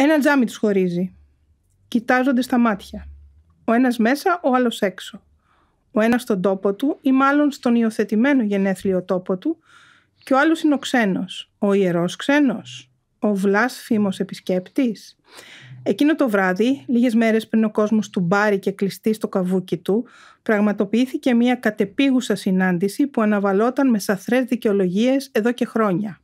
Ένα τζάμι τους χωρίζει. Κοιτάζονται στα μάτια. Ο ένας μέσα, ο άλλος έξω. Ο ένας στον τόπο του ή μάλλον στον υιοθετημένο γενέθλιο τόπο του και ο άλλος είναι ο ξένος. Ο ιερός ξένος. Ο βλάσφημος επισκέπτης. Εκείνο το βράδυ, λίγες μέρες πριν ο κόσμος του μπάρει και κλειστεί στο καβούκι του, πραγματοποιήθηκε μια κατεπίγουσα συνάντηση που αναβαλόταν με σαθρές δικαιολογίες εδώ και χρόνια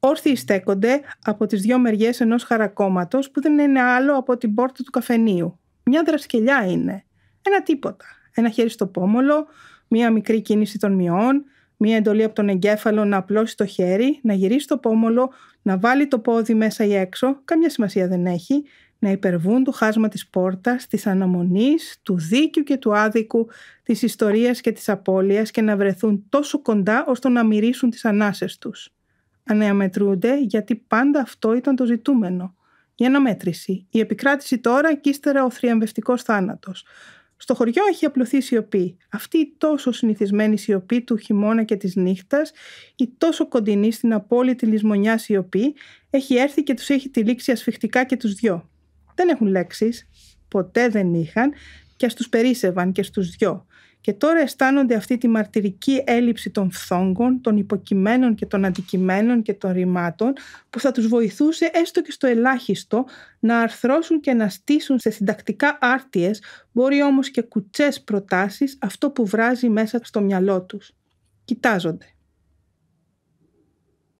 όρθιοι στέκονται από τις δύο μεριές ενός χαρακόμματος που δεν είναι άλλο από την πόρτα του καφενείου. Μια δρασκελιά είναι. Ένα τίποτα. Ένα χέρι στο πόμολο, μια μικρή κίνηση των μειών, μια εντολή από τον εγκέφαλο να απλώσει το χέρι, να γυρίσει το πόμολο, να βάλει το πόδι μέσα ή έξω, καμιά σημασία δεν έχει, να υπερβούν το χάσμα της πόρτας, της αναμονής, του δίκαιου και του άδικου, της ιστορίας και της απώλειας και να βρεθούν τόσο κοντά ώστε να μυρίσουν τις ανάσες τους αναμετρούνται γιατί πάντα αυτό ήταν το ζητούμενο. Η αναμέτρηση, η επικράτηση τώρα και ύστερα ο θριαμβευτικός θάνατος. Στο χωριό έχει απλωθεί η σιωπή. Αυτή η τόσο συνηθισμένη σιωπή του χειμώνα και της νύχτας, η τόσο κοντινή στην απόλυτη λησμονιά σιωπή, έχει έρθει και τους έχει τυλίξει ασφιχτικά και τους δυο. Δεν έχουν λέξεις. ποτέ δεν είχαν και ας τους περίσευαν και στους δυο. Και τώρα αισθάνονται αυτή τη μαρτυρική έλλειψη των φθόγκων, των υποκειμένων και των αντικειμένων και των ρημάτων που θα τους βοηθούσε έστω και στο ελάχιστο να αρθρώσουν και να στήσουν σε συντακτικά άρτιες, μπορεί όμως και κουτσές προτάσεις αυτό που βράζει μέσα στο μυαλό τους. Κοιτάζονται.